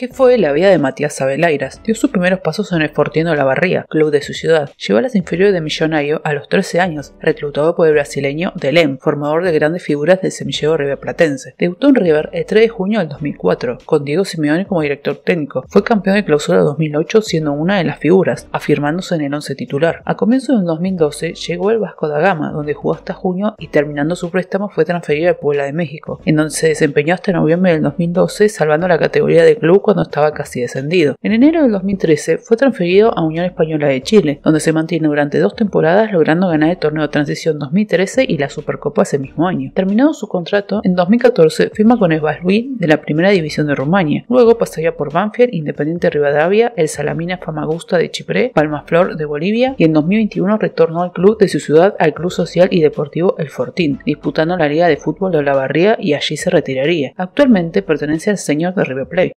¿Qué fue la vida de Matías Abelairas? Dio sus primeros pasos en el Fortino La Barría, club de su ciudad. Llegó a las inferiores de Millonario a los 13 años, reclutado por el brasileño Delem, formador de grandes figuras del semillero Platense. Debutó en River el 3 de junio del 2004, con Diego Simeone como director técnico. Fue campeón de clausura 2008 siendo una de las figuras, afirmándose en el 11 titular. A comienzos del 2012 llegó al Vasco da Gama, donde jugó hasta junio y terminando su préstamo fue transferido al Puebla de México, en donde se desempeñó hasta noviembre del 2012 salvando la categoría de club cuando estaba casi descendido. En enero de 2013 fue transferido a Unión Española de Chile, donde se mantiene durante dos temporadas logrando ganar el torneo de transición 2013 y la Supercopa ese mismo año. Terminado su contrato, en 2014 firma con el de la Primera División de Rumania. Luego pasaría por Banfield, Independiente Rivadavia, el Salamina Famagusta de Chipre, Palmaflor Flor de Bolivia y en 2021 retornó al club de su ciudad al Club Social y Deportivo El Fortín, disputando la Liga de Fútbol de Olavarría y allí se retiraría. Actualmente pertenece al señor de River Plate.